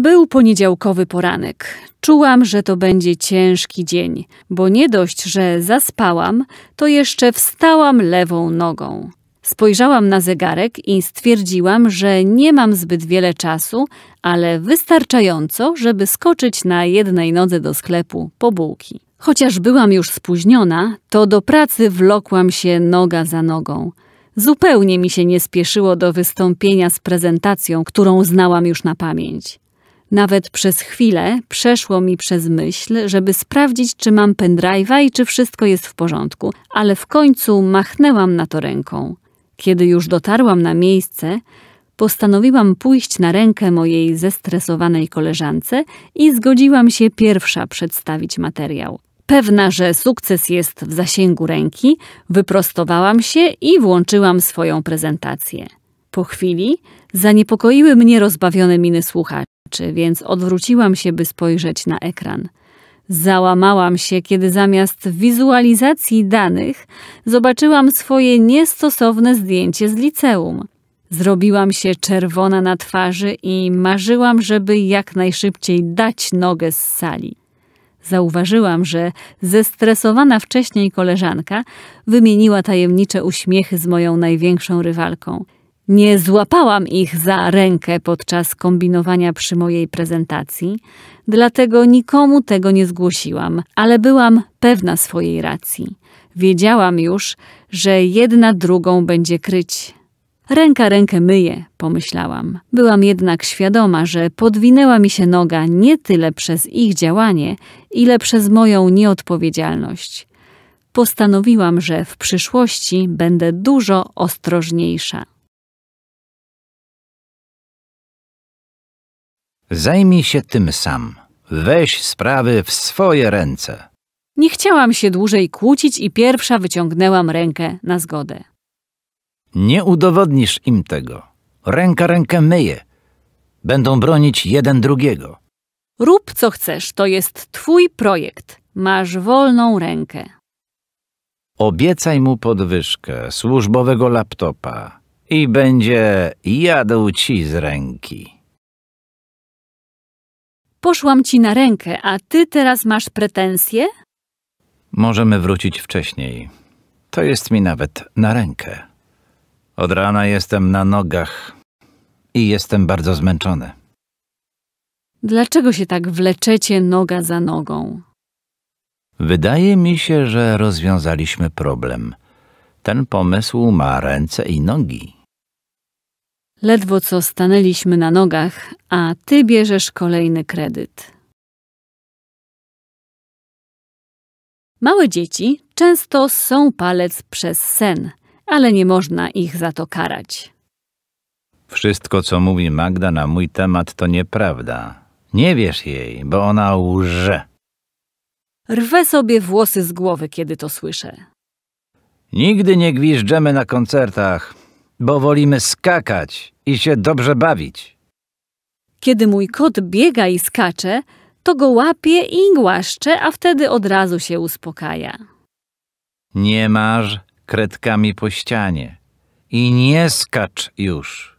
Był poniedziałkowy poranek. Czułam, że to będzie ciężki dzień, bo nie dość, że zaspałam, to jeszcze wstałam lewą nogą. Spojrzałam na zegarek i stwierdziłam, że nie mam zbyt wiele czasu, ale wystarczająco, żeby skoczyć na jednej nodze do sklepu po bułki. Chociaż byłam już spóźniona, to do pracy wlokłam się noga za nogą. Zupełnie mi się nie spieszyło do wystąpienia z prezentacją, którą znałam już na pamięć. Nawet przez chwilę przeszło mi przez myśl, żeby sprawdzić, czy mam pendrive'a i czy wszystko jest w porządku, ale w końcu machnęłam na to ręką. Kiedy już dotarłam na miejsce, postanowiłam pójść na rękę mojej zestresowanej koleżance i zgodziłam się pierwsza przedstawić materiał. Pewna, że sukces jest w zasięgu ręki, wyprostowałam się i włączyłam swoją prezentację. Po chwili zaniepokoiły mnie rozbawione miny słuchaczy, więc odwróciłam się, by spojrzeć na ekran. Załamałam się, kiedy zamiast wizualizacji danych zobaczyłam swoje niestosowne zdjęcie z liceum. Zrobiłam się czerwona na twarzy i marzyłam, żeby jak najszybciej dać nogę z sali. Zauważyłam, że zestresowana wcześniej koleżanka wymieniła tajemnicze uśmiechy z moją największą rywalką – nie złapałam ich za rękę podczas kombinowania przy mojej prezentacji, dlatego nikomu tego nie zgłosiłam, ale byłam pewna swojej racji. Wiedziałam już, że jedna drugą będzie kryć. Ręka rękę myje, pomyślałam. Byłam jednak świadoma, że podwinęła mi się noga nie tyle przez ich działanie, ile przez moją nieodpowiedzialność. Postanowiłam, że w przyszłości będę dużo ostrożniejsza. Zajmij się tym sam. Weź sprawy w swoje ręce. Nie chciałam się dłużej kłócić i pierwsza wyciągnęłam rękę na zgodę. Nie udowodnisz im tego. Ręka rękę myje. Będą bronić jeden drugiego. Rób co chcesz, to jest twój projekt. Masz wolną rękę. Obiecaj mu podwyżkę służbowego laptopa i będzie jadł ci z ręki. Poszłam ci na rękę, a ty teraz masz pretensje? Możemy wrócić wcześniej. To jest mi nawet na rękę. Od rana jestem na nogach i jestem bardzo zmęczony. Dlaczego się tak wleczecie noga za nogą? Wydaje mi się, że rozwiązaliśmy problem. Ten pomysł ma ręce i nogi. Ledwo co stanęliśmy na nogach, a ty bierzesz kolejny kredyt. Małe dzieci często są palec przez sen, ale nie można ich za to karać. Wszystko, co mówi Magda na mój temat, to nieprawda. Nie wierz jej, bo ona łże. Rwę sobie włosy z głowy, kiedy to słyszę. Nigdy nie gwiżdżemy na koncertach bo wolimy skakać i się dobrze bawić. Kiedy mój kot biega i skacze, to go łapie i głaszcze, a wtedy od razu się uspokaja. Nie masz kredkami po ścianie i nie skacz już.